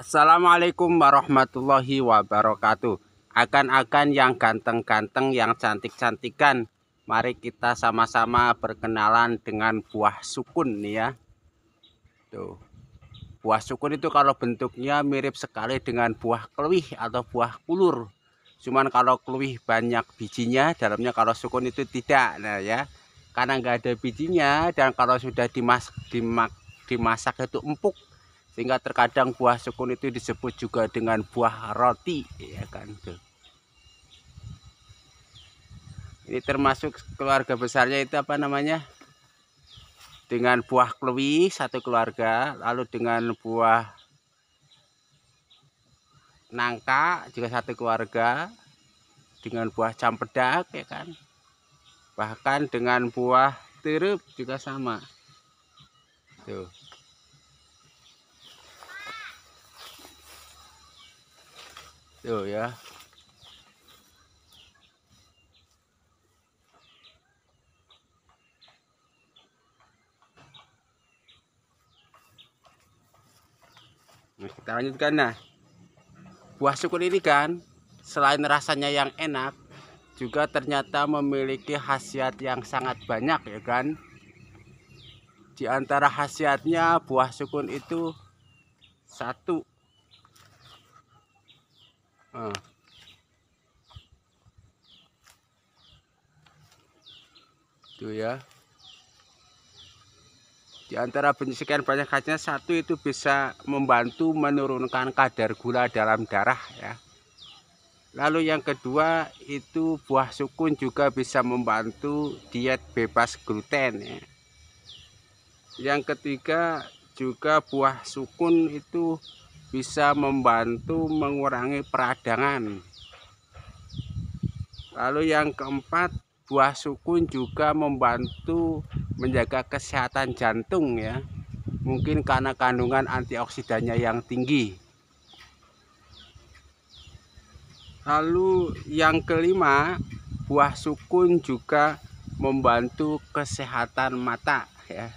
Assalamualaikum warahmatullahi wabarakatuh. Akan-akan yang ganteng-ganteng, yang cantik-cantikan. Mari kita sama-sama berkenalan dengan buah sukun nih ya. Tuh. Buah sukun itu kalau bentuknya mirip sekali dengan buah keluih atau buah kulur. Cuman kalau keluih banyak bijinya, dalamnya kalau sukun itu tidak. Nah ya karena nggak ada bijinya dan kalau sudah dimas dimak, dimasak itu empuk sehingga terkadang buah sukun itu disebut juga dengan buah roti ya kan tuh ini termasuk keluarga besarnya itu apa namanya dengan buah kluwi satu keluarga lalu dengan buah nangka juga satu keluarga dengan buah campedak ya kan bahkan dengan buah tirup juga sama tuh tuh ya Nah, kita lanjutkan nah. Buah sukun ini kan selain rasanya yang enak juga ternyata memiliki khasiat yang sangat banyak ya kan. Di antara khasiatnya buah sukun itu satu Ah. itu ya. Di antara sekian banyak khasnya satu itu bisa membantu menurunkan kadar gula dalam darah ya. Lalu yang kedua itu buah sukun juga bisa membantu diet bebas gluten ya. Yang ketiga juga buah sukun itu bisa membantu mengurangi peradangan lalu yang keempat buah sukun juga membantu menjaga kesehatan jantung ya mungkin karena kandungan antioksidannya yang tinggi lalu yang kelima buah sukun juga membantu kesehatan mata ya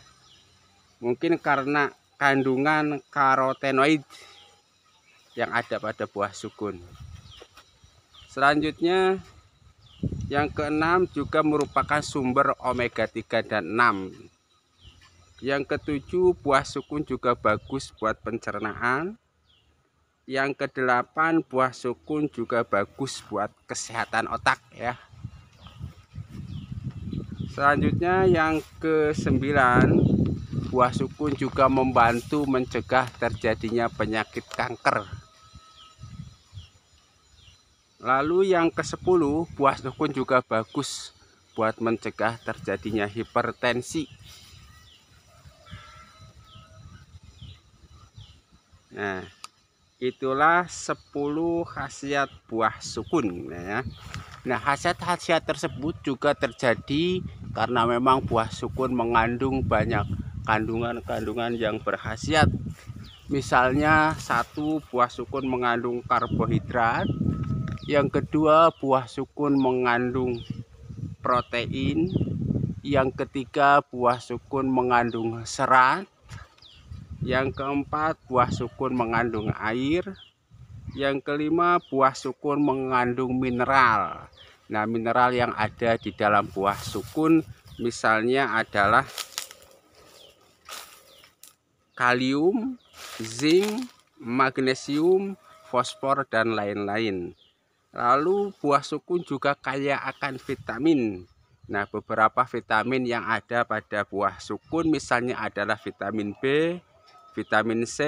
mungkin karena kandungan karotenoid yang ada pada buah sukun. Selanjutnya yang keenam juga merupakan sumber omega 3 dan 6. Yang ketujuh buah sukun juga bagus buat pencernaan. Yang kedelapan buah sukun juga bagus buat kesehatan otak ya. Selanjutnya yang kesembilan buah sukun juga membantu mencegah terjadinya penyakit kanker. Lalu yang ke-10, buah sukun juga bagus buat mencegah terjadinya hipertensi. Nah, itulah 10 khasiat buah sukun ya. Nah, khasiat-khasiat tersebut juga terjadi karena memang buah sukun mengandung banyak kandungan-kandungan yang berkhasiat. Misalnya satu buah sukun mengandung karbohidrat, yang kedua, buah sukun mengandung protein. Yang ketiga, buah sukun mengandung serat. Yang keempat, buah sukun mengandung air. Yang kelima, buah sukun mengandung mineral. Nah, mineral yang ada di dalam buah sukun misalnya adalah kalium, zinc, magnesium, fosfor, dan lain-lain. Lalu buah sukun juga kaya akan vitamin. Nah, beberapa vitamin yang ada pada buah sukun misalnya adalah vitamin B, vitamin C,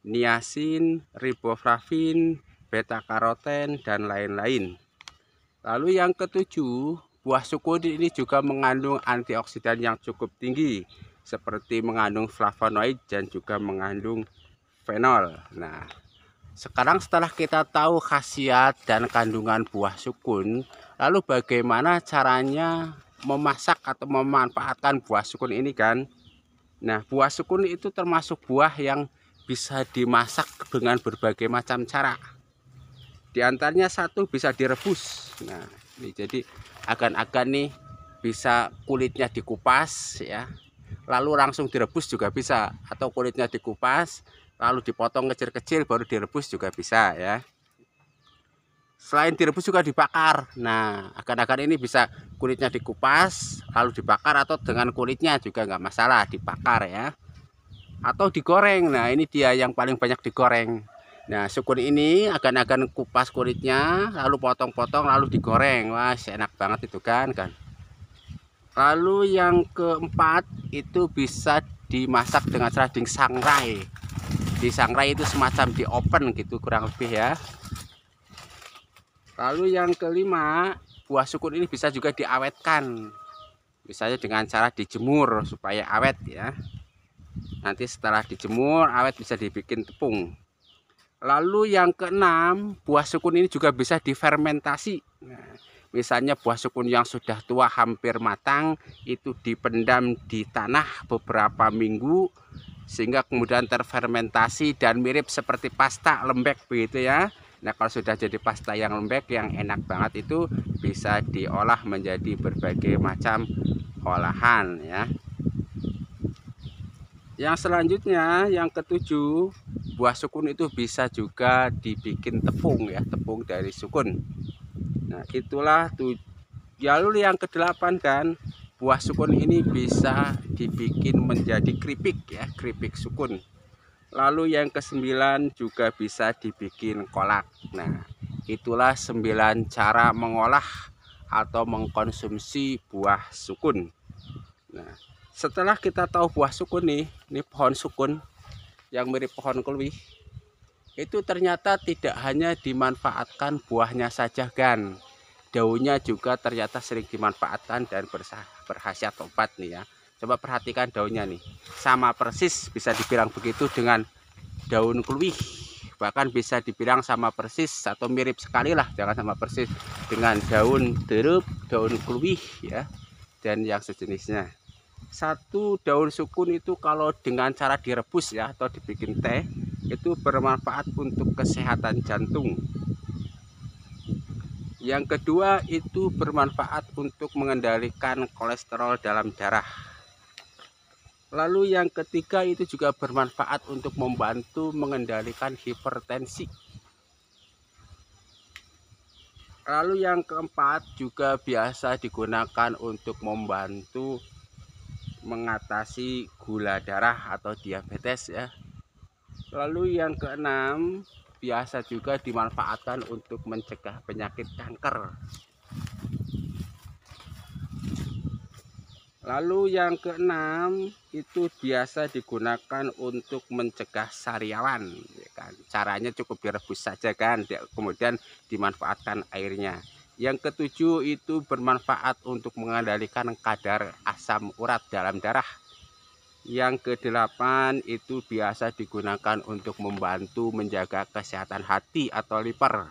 niacin, riboflavin, beta karoten dan lain-lain. Lalu yang ketujuh, buah sukun ini juga mengandung antioksidan yang cukup tinggi seperti mengandung flavonoid dan juga mengandung fenol. Nah, sekarang setelah kita tahu khasiat dan kandungan buah sukun, lalu bagaimana caranya memasak atau memanfaatkan buah sukun ini kan? Nah, buah sukun itu termasuk buah yang bisa dimasak dengan berbagai macam cara. Di antaranya satu bisa direbus. Nah, ini jadi agan-agan nih bisa kulitnya dikupas ya. Lalu langsung direbus juga bisa atau kulitnya dikupas lalu dipotong kecil-kecil baru direbus juga bisa ya selain direbus juga dibakar nah akan-akan ini bisa kulitnya dikupas lalu dibakar atau dengan kulitnya juga nggak masalah dibakar ya atau digoreng nah ini dia yang paling banyak digoreng nah sukun ini akan-akan kupas kulitnya lalu potong-potong lalu digoreng wah enak banget itu kan kan lalu yang keempat itu bisa dimasak dengan serading sangrai di sangrai itu semacam di open gitu kurang lebih ya lalu yang kelima buah sukun ini bisa juga diawetkan misalnya dengan cara dijemur supaya awet ya nanti setelah dijemur awet bisa dibikin tepung lalu yang keenam buah sukun ini juga bisa difermentasi nah, misalnya buah sukun yang sudah tua hampir matang itu dipendam di tanah beberapa minggu sehingga kemudian terfermentasi dan mirip seperti pasta lembek begitu ya Nah kalau sudah jadi pasta yang lembek yang enak banget itu bisa diolah menjadi berbagai macam olahan ya yang selanjutnya yang ketujuh buah sukun itu bisa juga dibikin tepung ya tepung dari sukun nah itulah tuh ya, lalu yang kedelapan kan buah sukun ini bisa dibikin menjadi keripik ya keripik sukun lalu yang kesembilan juga bisa dibikin kolak nah itulah sembilan cara mengolah atau mengkonsumsi buah sukun nah setelah kita tahu buah sukun nih ini pohon sukun yang mirip pohon kelwi, itu ternyata tidak hanya dimanfaatkan buahnya saja kan daunnya juga ternyata sering dimanfaatkan dan berhasiat obat nih ya coba perhatikan daunnya nih sama persis bisa dibilang begitu dengan daun kluwih bahkan bisa dibilang sama persis atau mirip sekali lah jangan sama persis dengan daun derup daun kluwih ya dan yang sejenisnya satu daun sukun itu kalau dengan cara direbus ya atau dibikin teh itu bermanfaat untuk kesehatan jantung yang kedua itu bermanfaat untuk mengendalikan kolesterol dalam darah. Lalu yang ketiga itu juga bermanfaat untuk membantu mengendalikan hipertensi. Lalu yang keempat juga biasa digunakan untuk membantu mengatasi gula darah atau diabetes ya. Lalu yang keenam biasa juga dimanfaatkan untuk mencegah penyakit kanker. Lalu yang keenam itu biasa digunakan untuk mencegah sariawan, ya kan? Caranya cukup direbus saja kan, kemudian dimanfaatkan airnya. Yang ketujuh itu bermanfaat untuk mengendalikan kadar asam urat dalam darah yang kedelapan itu biasa digunakan untuk membantu menjaga kesehatan hati atau liver.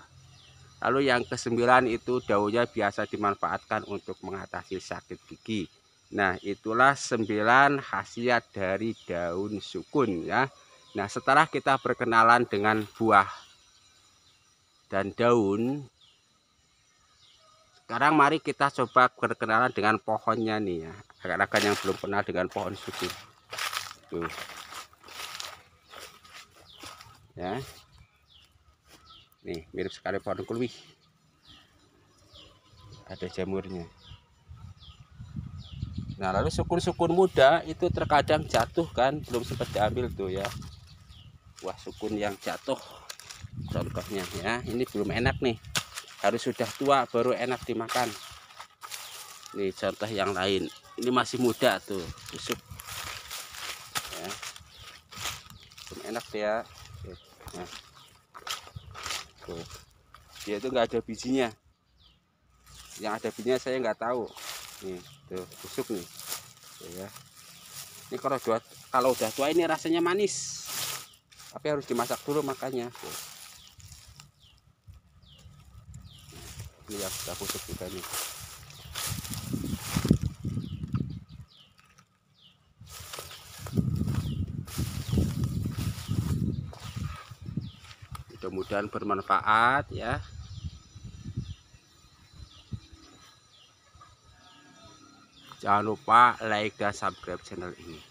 Lalu yang kesembilan itu daunnya biasa dimanfaatkan untuk mengatasi sakit gigi. Nah itulah sembilan khasiat dari daun sukun ya. Nah setelah kita berkenalan dengan buah dan daun sekarang mari kita coba berkenalan dengan pohonnya nih ya. rekan-rekan yang belum kenal dengan pohon sukun tuh gitu. ya nih mirip sekali pohon kulwih ada jamurnya nah lalu sukun-sukun muda itu terkadang jatuh kan belum sempat diambil tuh ya wah sukun yang jatuh contohnya ya ini belum enak nih harus sudah tua baru enak dimakan nih contoh yang lain ini masih muda tuh tusuk enak ya nah. tuh dia itu nggak ada bijinya yang ada bijinya saya enggak tahu nih tuh busuk nih tuh, ya ini kalau dua kalau udah tua ini rasanya manis tapi harus dimasak dulu makanya tuh. Nah, ini yang sudah busuk juga nih mudah-mudahan bermanfaat ya jangan lupa like dan subscribe channel ini